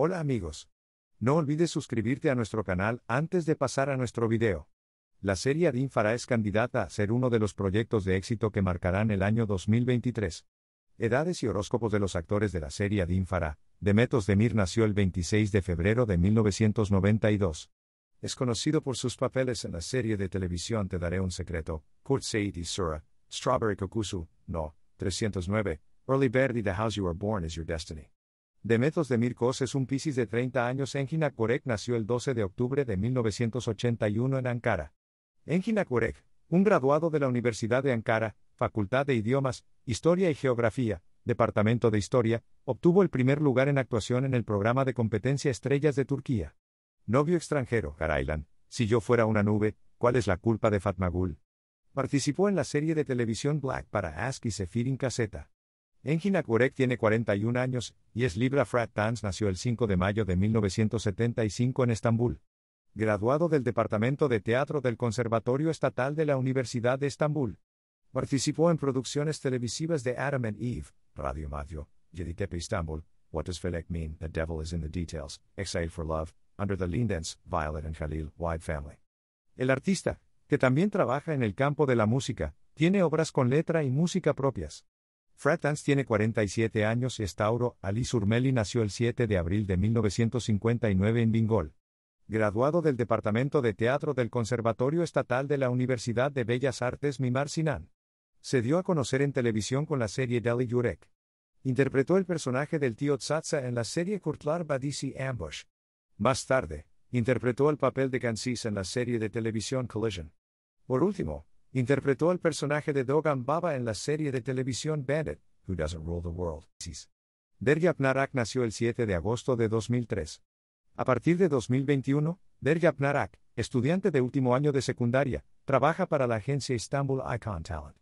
Hola amigos. No olvides suscribirte a nuestro canal antes de pasar a nuestro video. La serie de es candidata a ser uno de los proyectos de éxito que marcarán el año 2023. Edades y horóscopos de los actores de la serie de Farah. Demetos Demir nació el 26 de febrero de 1992. Es conocido por sus papeles en la serie de televisión Te Daré un Secreto, Kurt Said Sura, Strawberry Kokusu, No, 309, Early Bird y The House You Are Born Is Your Destiny. Demetos de Mirkos es un Piscis de 30 años. Engina Kurek nació el 12 de octubre de 1981 en Ankara. Engina Kurek, un graduado de la Universidad de Ankara, Facultad de Idiomas, Historia y Geografía, Departamento de Historia, obtuvo el primer lugar en actuación en el programa de competencia Estrellas de Turquía. Novio extranjero, Garaylan, si yo fuera una nube, ¿cuál es la culpa de Fatmagul? Participó en la serie de televisión Black para Ask y Sefirin Caseta. Engin Akurek tiene 41 años, y es Libra Frat Tans nació el 5 de mayo de 1975 en Estambul. Graduado del Departamento de Teatro del Conservatorio Estatal de la Universidad de Estambul. Participó en producciones televisivas de Adam and Eve, Radio Maggio, Yeditepe Istanbul, What Does Felek Mean, The Devil is in the Details, Exile for Love, Under the Lindens, Violet and Khalil, Wide Family. El artista, que también trabaja en el campo de la música, tiene obras con letra y música propias. Fred tiene 47 años y es Tauro. Ali Surmeli nació el 7 de abril de 1959 en Bingol. Graduado del Departamento de Teatro del Conservatorio Estatal de la Universidad de Bellas Artes Mimar Sinan. Se dio a conocer en televisión con la serie Deli Yurek. Interpretó el personaje del tío Tsatsa en la serie Kurtlar Badisi Ambush. Más tarde, interpretó el papel de Kansis en la serie de televisión Collision. Por último, interpretó el personaje de Dogan Baba en la serie de televisión Bandit, Who Doesn't Rule the World. Deryap Narak nació el 7 de agosto de 2003. A partir de 2021, Derjap Narak, estudiante de último año de secundaria, trabaja para la agencia Istanbul Icon Talent.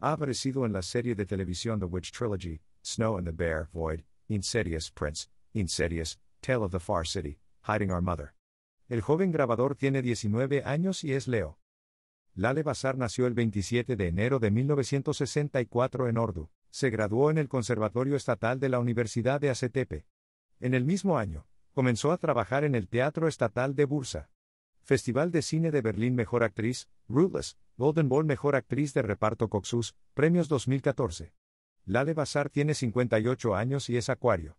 Ha aparecido en la serie de televisión The Witch Trilogy, Snow and the Bear, Void, Insidious Prince, Insidious, Tale of the Far City, Hiding Our Mother. El joven grabador tiene 19 años y es Leo. Lale Bazar nació el 27 de enero de 1964 en Ordu. Se graduó en el Conservatorio Estatal de la Universidad de ACTP. En el mismo año, comenzó a trabajar en el Teatro Estatal de Bursa. Festival de Cine de Berlín Mejor Actriz, Ruthless, Golden Ball Mejor Actriz de Reparto Coxus, Premios 2014. Lale Bazar tiene 58 años y es acuario.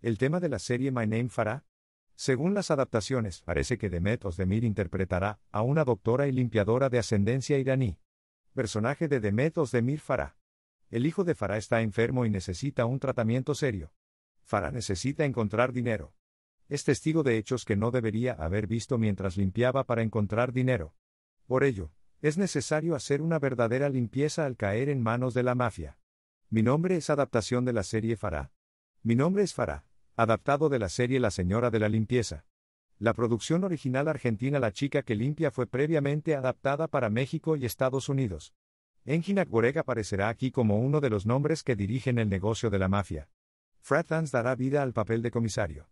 El tema de la serie My Name Farah según las adaptaciones, parece que Demet Osdemir interpretará a una doctora y limpiadora de ascendencia iraní. Personaje de Demet Osdemir Farah. El hijo de Farah está enfermo y necesita un tratamiento serio. Farah necesita encontrar dinero. Es testigo de hechos que no debería haber visto mientras limpiaba para encontrar dinero. Por ello, es necesario hacer una verdadera limpieza al caer en manos de la mafia. Mi nombre es adaptación de la serie Farah. Mi nombre es Farah, adaptado de la serie La Señora de la Limpieza. La producción original argentina La Chica que Limpia fue previamente adaptada para México y Estados Unidos. Engin Goreg aparecerá aquí como uno de los nombres que dirigen el negocio de la mafia. Fred hans dará vida al papel de comisario.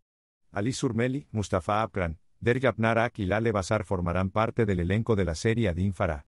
Ali Surmeli, Mustafa Akran, Derjapnar y Lale Bazar formarán parte del elenco de la serie Adin Farah.